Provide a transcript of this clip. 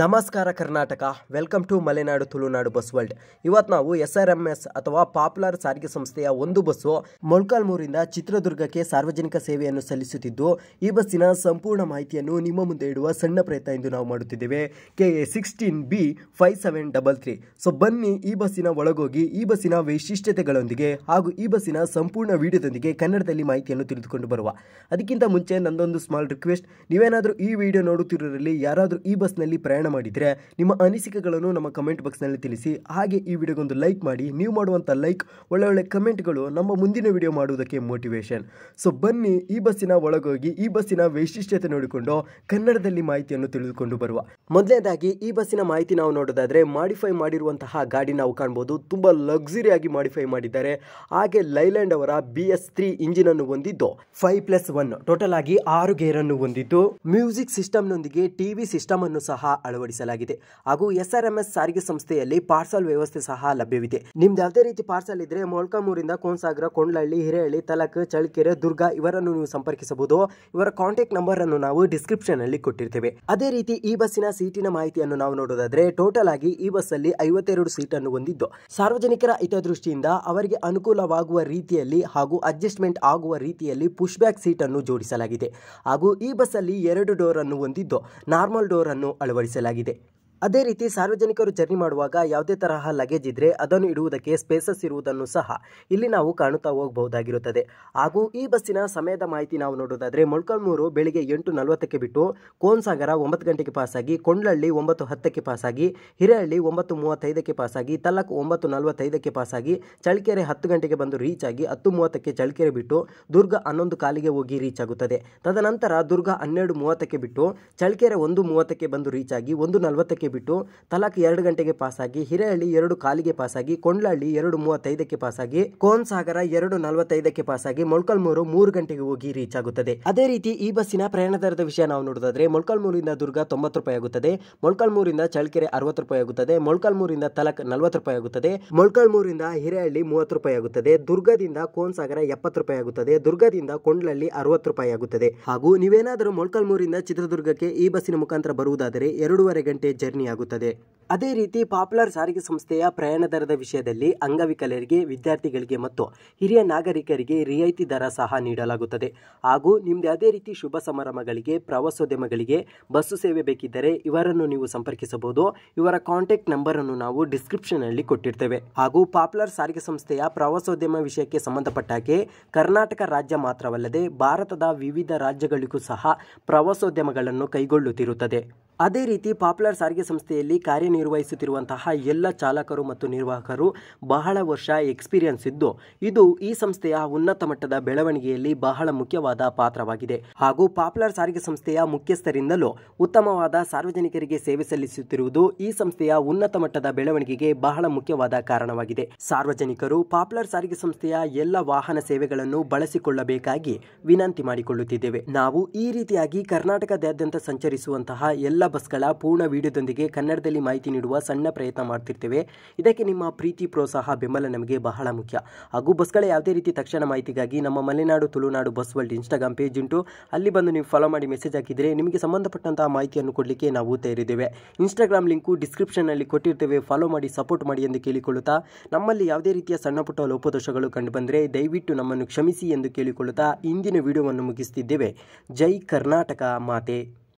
ನಮಸ್ಕಾರ Karnataka welcome to Malenadu Tulunadu bus world ಇವತ್ತು ನಾವು ಎಸ್ ಆರ್ ಎಂ ಎಸ್ ಅಥವಾ ಪಾಪ್ಯುಲರ್ ಸಾರಿಗೆ ಸಂಸ್ಥೆಯ ಒಂದು ಬಸ್ಸು ಮೊಳ್ಕಾಲ್ಮೂರಿಂದ ಚಿತ್ರದುರ್ಗಕ್ಕೆ ಸಾರ್ವಜನಿಕ ಸೇವೆಯನ್ನು ಸಲ್ಲಿಸುತ್ತಿದ್ದು ಈ ಬಸ್ಸಿನ ಸಂಪೂರ್ಣ ಮಾಹಿತಿಯನ್ನು ನಿಮ್ಮ ಮುಂದೆ ಇಡುವ ಸಣ್ಣ ಪ್ರಯತ್ನ ಎಂದು ನಾವು ಮಾಡುತ್ತಿದ್ದೇವೆ K A sixteen B five seven double three so ಬನ್ನಿ ಈ ಬಸ್ಸಿನ ಒಳಗೋಗಿ ಈ ಬಸ್ಸಿನ ವೈಶಿಷ್ಟ್ಯತೆಗಳೊಂದಿಗೆ ಹಾಗೂ ಈ ಬಸ್ಸಿನ ಸಂಪೂರ್ಣ ವಿಡಿಯೋದೊಂದಿಗೆ ಕನ್ನಡದಲ್ಲಿ ಮಾಹಿತಿಯನ್ನು ತಿಳಿದುಕೊಂಡು ಬರುವ ಅದಕ್ಕಿಂತ ಮುಂಚೆ ನಂದೊಂದು ಸ್ಮಾಲ್ ರಿಕ್ವೆಸ್ಟ್ ನೀವೇನಾದರೂ ಈ ವಿಡಿಯೋ ನೋಡುತ್ತಿರೋರಲ್ಲಿ ಯಾರಾದರೂ ಈ ಬಸ್ನಲ್ಲಿ ಪ್ರಯಾಣ ಪ್ರಯಾಣ ಮಾಡಿದರೆ ನಿಮ್ಮ ಅನಿಸಿಕೆಗಳನ್ನು ನಮ್ಮ ಕಮೆಂಟ್ ಬಾಕ್ಸ್ನಲ್ಲಿ ತಿಳಿಸಿ ಹಾಗೆ ಈ ವಿಡಿಯೋಗೊಂದು ಲೈಕ್ ಮಾಡಿ ನೀವು ಮಾಡುವಂಥ ಲೈಕ್ ಒಳ್ಳೆ ಒಳ್ಳೆ ಕಮೆಂಟ್ಗಳು ನಮ್ಮ ಮುಂದಿನ ವಿಡಿಯೋ ಮಾಡುವುದಕ್ಕೆ ಮೋಟಿವೇಶನ್ ಸೊ ಬನ್ನಿ ಈ ಬಸ್ಸಿನ ಒಳಗೋಗಿ ಈ ಬಸ್ಸಿನ ವೈಶಿಷ್ಟ್ಯತೆ ನೋಡಿಕೊಂಡು ಕನ್ನಡದಲ್ಲಿ ಮಾಹಿತಿಯನ್ನು ತಿಳಿದುಕೊಂಡು ಬರುವ ಮೊದಲನೇದಾಗಿ ಈ ಬಸ್ಸಿನ ಮಾಹಿತಿ ನಾವು ನೋಡೋದಾದರೆ ಮಾಡಿಫೈ ಮಾಡಿರುವಂತಹ ಗಾಡಿ ನಾವು ಕಾಣ್ಬೋದು ತುಂಬ ಲಕ್ಸುರಿಯಾಗಿ ಮಾಡಿಫೈ ಮಾಡಿದ್ದಾರೆ ಹಾಗೆ ಲೈಲ್ಯಾಂಡ್ ಅವರ ಬಿ ಎಸ್ ತ್ರೀ ಇಂಜಿನ್ ಅನ್ನು ಹೊಂದಿದ್ದು ಫೈವ್ ಪ್ಲಸ್ ಒನ್ ಟೋಟಲ್ ಆಗಿ ಆರು ಗೇರ್ ಅನ್ನು ಹೊಂದಿದ್ದು ಮ್ಯೂಸಿಕ್ ಸಿಸ್ಟಮ್ನೊಂದಿಗೆ ಟಿವಿ ಸಿಸ್ಟಮ್ ಅನ್ನು ಸಹ ಅಳವಡಿಸಲಾಗಿದೆ ಹಾಗೂ ಎಸ್ಆರ್ಎಂಎಸ್ ಸಾರಿಗೆ ಸಂಸ್ಥೆಯಲ್ಲಿ ಪಾರ್ಸಲ್ ವ್ಯವಸ್ಥೆ ಸಹ ಲಭ್ಯವಿದೆ ನಿಮ್ದು ಯಾವುದೇ ರೀತಿ ಪಾರ್ಸಲ್ ಇದ್ರೆ ಮೊಳ್ಕಾಮೂರಿಂದ ಕೋನ್ಸಾಗರ ಕೊಂಡ್ಲಹಳ್ಳಿ ಹಿರೇಹಳ್ಳಿ ತಲಕ್ ಚಳ್ಳಕೆರೆ ದುರ್ಗಾ ಇವರನ್ನು ನೀವು ಸಂಪರ್ಕಿಸಬಹುದು ಇವರ ಕಾಂಟ್ಯಾಕ್ಟ್ ನಂಬರ್ ಅನ್ನು ನಾವು ಡಿಸ್ಕ್ರಿಪ್ಷನ್ ಅಲ್ಲಿ ಕೊಟ್ಟಿರ್ತೇವೆ ಅದೇ ರೀತಿ ಈ ಬಸ್ಸಿನ ಸೀಟಿನ ಮಾಹಿತಿಯನ್ನು ನಾವು ನೋಡೋದಾದ್ರೆ ಟೋಟಲ್ ಆಗಿ ಈ ಬಸ್ ಅಲ್ಲಿ ಐವತ್ತೆರಡು ಸೀಟ್ ಅನ್ನು ಹೊಂದಿದ್ದು ಸಾರ್ವಜನಿಕರ ಹಿತದೃಷ್ಟಿಯಿಂದ ಅವರಿಗೆ ಅನುಕೂಲವಾಗುವ ರೀತಿಯಲ್ಲಿ ಹಾಗೂ ಅಡ್ಜಸ್ಟ್ಮೆಂಟ್ ಆಗುವ ರೀತಿಯಲ್ಲಿ ಪುಷ್ ಬ್ಯಾಕ್ ಸೀಟ್ ಅನ್ನು ಜೋಡಿಸಲಾಗಿದೆ ಹಾಗೂ ಈ ಬಸ್ ಅಲ್ಲಿ ಎರಡು ಡೋರ್ ಅನ್ನು ಹೊಂದಿದ್ದು ನಾರ್ಮಲ್ ಡೋರ್ ಅನ್ನು ಅಳವಡಿಸಲಾಗಿದೆ ಸಲಾಗಿದೆ ಅದೇ ರೀತಿ ಸಾರ್ವಜನಿಕರು ಜರ್ನಿ ಮಾಡುವಾಗ ಯಾವುದೇ ತರಹ ಲಗೇಜ್ ಇದ್ದರೆ ಅದನ್ನು ಇಡುವುದಕ್ಕೆ ಸ್ಪೇಸಸ್ ಇರುವುದನ್ನು ಸಹ ಇಲ್ಲಿ ನಾವು ಕಾಣುತ್ತಾ ಹೋಗಬಹುದಾಗಿರುತ್ತದೆ ಹಾಗೂ ಈ ಬಸ್ಸಿನ ಸಮಯದ ಮಾಹಿತಿ ನಾವು ನೋಡೋದಾದರೆ ಮೊಳ್ಕಲ್ಮೂರು ಬೆಳಿಗ್ಗೆ ಎಂಟು ನಲವತ್ತಕ್ಕೆ ಬಿಟ್ಟು ಕೋನ್ಸಾಗರ ಒಂಬತ್ತು ಗಂಟೆಗೆ ಪಾಸಾಗಿ ಕೊಂಡ್ಲಳ್ಳಿ ಒಂಬತ್ತು ಹತ್ತಕ್ಕೆ ಪಾಸಾಗಿ ಹಿರೇಹಳ್ಳಿ ಒಂಬತ್ತು ಮೂವತ್ತೈದಕ್ಕೆ ಪಾಸಾಗಿ ತಲಕ್ ಒಂಬತ್ತು ನಲವತ್ತೈದಕ್ಕೆ ಪಾಸಾಗಿ ಚಳ್ಕೆರೆ ಹತ್ತು ಗಂಟೆಗೆ ಬಂದು ರೀಚ್ ಆಗಿ ಹತ್ತು ಮೂವತ್ತಕ್ಕೆ ಚಳ್ಕೆರೆ ಬಿಟ್ಟು ದುರ್ಗ ಹನ್ನೊಂದು ಕಾಲಿಗೆ ಹೋಗಿ ರೀಚ್ ಆಗುತ್ತದೆ ತದನಂತರ ದುರ್ಗ ಹನ್ನೆರಡು ಮೂವತ್ತಕ್ಕೆ ಬಿಟ್ಟು ಚಳ್ಕೆರೆ ಒಂದು ಮೂವತ್ತಕ್ಕೆ ಬಂದು ರೀಚ್ ಆಗಿ ಒಂದು ನಲವತ್ತಕ್ಕೆ ಮೂವತ್ತಕ್ಕೆ ಬಿಟ್ಟು ತಲಕ್ ಎರಡು ಗಂಟೆಗೆ ಪಾಸ್ ಆಗಿ ಹಿರೇಹಳ್ಳಿ ಎರಡು ಕಾಲಿಗೆ ಆಗಿ ಕೊಂಡ್ಲಹಳ್ಳಿ ಎರಡು ಮೂವತ್ತೈದಕ್ಕೆ ಪಾಸಾಗಿ ಕೋನ್ ಸಾಗರ ಎರಡು ನಲವತ್ತೈದಕ್ಕೆ ಪಾಸಾಗಿ ಮೊಳ್ಕಲ್ಮೂರು ಮೂರು ಗಂಟೆಗೆ ಹೋಗಿ ರೀಚ್ ಆಗುತ್ತದೆ ಅದೇ ರೀತಿ ಈ ಬಸ್ಸಿನ ಪ್ರಯಾಣ ದರದ ವಿಷಯ ನಾವು ನೋಡೋದಾದ್ರೆ ಮೊಳಕಲ್ಮೂರಿಂದ ದುರ್ಗ ತೊಂಬತ್ತು ರೂಪಾಯಿ ಆಗುತ್ತದೆ ಮೊಳಕಲ್ಮೂರಿಂದ ಚಳ್ಕೆರೆ ಅರವತ್ತು ರೂಪಾಯಿ ಆಗುತ್ತದೆ ಮೊಳಕಲ್ಮೂರಿಂದ ತಲಕ್ ನಲವತ್ತು ರೂಪಾಯಿ ಆಗುತ್ತದೆ ಮೊಳಕಲ್ಮೂರಿಂದ ಹಿರೇಹಳ್ಳಿ ಮೂವತ್ತು ರೂಪಾಯಿ ಆಗುತ್ತದೆ ದುರ್ಗದಿಂದ ಕೋನ್ ಸಾಗರ ಎಪ್ಪತ್ತು ರೂಪಾಯಿ ಆಗುತ್ತದೆ ದುರ್ಗದಿಂದ ಕೊಂಡ್ಲಹಳ್ಳಿ ಅರವತ್ತು ರೂಪಾಯಿ ಆಗುತ್ತದೆ ಹಾಗೂ ನೀವೇನಾದರೂ ಮೊಳಕಲ್ಮೂರಿಂದ ಚಿತ್ರದುರ್ಗಕ್ಕೆ ಈ ಬಸ್ಸಿನ ಮುಖಾಂತರ ಬರುವುದಾದರೆ ಎರಡೂವರೆ ಗಂಟೆ ಜರ್ನಿ ಆಗುತ್ತದೆ ಅದೇ ರೀತಿ ಪಾಪ್ಯುಲರ್ ಸಾರಿಗೆ ಸಂಸ್ಥೆಯ ಪ್ರಯಾಣ ದರದ ವಿಷಯದಲ್ಲಿ ಅಂಗವಿಕಲರಿಗೆ ವಿದ್ಯಾರ್ಥಿಗಳಿಗೆ ಮತ್ತು ಹಿರಿಯ ನಾಗರಿಕರಿಗೆ ರಿಯಾಯಿತಿ ದರ ಸಹ ನೀಡಲಾಗುತ್ತದೆ ಹಾಗೂ ನಿಮ್ಮದೇ ಅದೇ ರೀತಿ ಶುಭ ಸಮಾರಂಭಗಳಿಗೆ ಪ್ರವಾಸೋದ್ಯಮಗಳಿಗೆ ಬಸ್ಸು ಸೇವೆ ಬೇಕಿದ್ದರೆ ಇವರನ್ನು ನೀವು ಸಂಪರ್ಕಿಸಬಹುದು ಇವರ ಕಾಂಟ್ಯಾಕ್ಟ್ ನಂಬರನ್ನು ನಾವು ಡಿಸ್ಕ್ರಿಪ್ಷನ್ನಲ್ಲಿ ಕೊಟ್ಟಿರ್ತೇವೆ ಹಾಗೂ ಪಾಪ್ಯುಲರ್ ಸಾರಿಗೆ ಸಂಸ್ಥೆಯ ಪ್ರವಾಸೋದ್ಯಮ ವಿಷಯಕ್ಕೆ ಸಂಬಂಧಪಟ್ಟಾಗೆ ಕರ್ನಾಟಕ ರಾಜ್ಯ ಮಾತ್ರವಲ್ಲದೆ ಭಾರತದ ವಿವಿಧ ರಾಜ್ಯಗಳಿಗೂ ಸಹ ಪ್ರವಾಸೋದ್ಯಮಗಳನ್ನು ಕೈಗೊಳ್ಳುತ್ತಿರುತ್ತದೆ ಅದೇ ರೀತಿ ಪಾಪ್ಯುಲರ್ ಸಾರಿಗೆ ಸಂಸ್ಥೆಯಲ್ಲಿ ಕಾರ್ಯನಿರ್ವಹಿಸುತ್ತಿರುವಂತಹ ಎಲ್ಲ ಚಾಲಕರು ಮತ್ತು ನಿರ್ವಾಹಕರು ಬಹಳ ವರ್ಷ ಎಕ್ಸ್ಪೀರಿಯನ್ಸ್ ಇದ್ದು ಇದು ಈ ಸಂಸ್ಥೆಯ ಉನ್ನತ ಮಟ್ಟದ ಬೆಳವಣಿಗೆಯಲ್ಲಿ ಬಹಳ ಮುಖ್ಯವಾದ ಪಾತ್ರವಾಗಿದೆ ಹಾಗೂ ಪಾಪ್ಯುಲರ್ ಸಾರಿಗೆ ಸಂಸ್ಥೆಯ ಮುಖ್ಯಸ್ಥರಿಂದಲೂ ಉತ್ತಮವಾದ ಸಾರ್ವಜನಿಕರಿಗೆ ಸೇವೆ ಸಲ್ಲಿಸುತ್ತಿರುವುದು ಈ ಸಂಸ್ಥೆಯ ಉನ್ನತ ಮಟ್ಟದ ಬೆಳವಣಿಗೆಗೆ ಬಹಳ ಮುಖ್ಯವಾದ ಕಾರಣವಾಗಿದೆ ಸಾರ್ವಜನಿಕರು ಪಾಪ್ಯುಲರ್ ಸಾರಿಗೆ ಸಂಸ್ಥೆಯ ಎಲ್ಲ ವಾಹನ ಸೇವೆಗಳನ್ನು ಬಳಸಿಕೊಳ್ಳಬೇಕಾಗಿ ವಿನಂತಿ ಮಾಡಿಕೊಳ್ಳುತ್ತಿದ್ದೇವೆ ನಾವು ಈ ರೀತಿಯಾಗಿ ಕರ್ನಾಟಕದಾದ್ಯಂತ ಸಂಚರಿಸುವಂತಹ ಎಲ್ಲ ಬಸ್ಗಳ ಪೂರ್ಣ ವಿಡಿಯೋದೊಂದಿಗೆ ಕನ್ನಡದಲ್ಲಿ ಮಾಹಿತಿ ನೀಡುವ ಸಣ್ಣ ಪ್ರಯತ್ನ ಮಾಡ್ತಿರ್ತೇವೆ ಇದಕ್ಕೆ ನಿಮ್ಮ ಪ್ರೀತಿ ಪ್ರೋತ್ಸಾಹ ಬೆಂಬಲ ನಮಗೆ ಬಹಳ ಮುಖ್ಯ ಹಾಗೂ ಬಸ್ಗಳ ಯಾವುದೇ ರೀತಿ ತಕ್ಷಣ ಮಾಹಿತಿಗಾಗಿ ನಮ್ಮ Malenadu Tulunadu bus world Instagram page ಉಂಟು ಅಲ್ಲಿ ಬಂದು ನೀವು ಫಾಲೋ ಮಾಡಿ ಮೆಸೇಜ್ ಹಾಕಿದರೆ ನಿಮಗೆ ಸಂಬಂಧಪಟ್ಟಂತಹ ಮಾಹಿತಿಯನ್ನು ಕೊಡಲಿಕ್ಕೆ ನಾವು ತೆರೆದಿದ್ದೇವೆ ಇನ್ಸ್ಟಾಗ್ರಾಮ್ ಲಿಂಕು ಡಿಸ್ಕ್ರಿಪ್ಷನ್ನಲ್ಲಿ ಕೊಟ್ಟಿರ್ತೇವೆ ಫಾಲೋ ಮಾಡಿ ಸಪೋರ್ಟ್ ಮಾಡಿ ಎಂದು ಕೇಳಿಕೊಳ್ಳುತ್ತಾ ನಮ್ಮಲ್ಲಿ ಯಾವುದೇ ರೀತಿಯ ಸಣ್ಣ ಪುಟ್ಟ ಲೋಪದೋಷಗಳು ಕಂಡುಬಂದರೆ ದಯವಿಟ್ಟು ನಮ್ಮನ್ನು ಕ್ಷಮಿಸಿ ಎಂದು ಕೇಳಿಕೊಳ್ಳುತ್ತಾ ಇಂದಿನ ವಿಡಿಯೋವನ್ನು ಮುಗಿಸ್ತಿದ್ದೇವೆ ಜೈ ಕರ್ನಾಟಕ ಮಾತೆ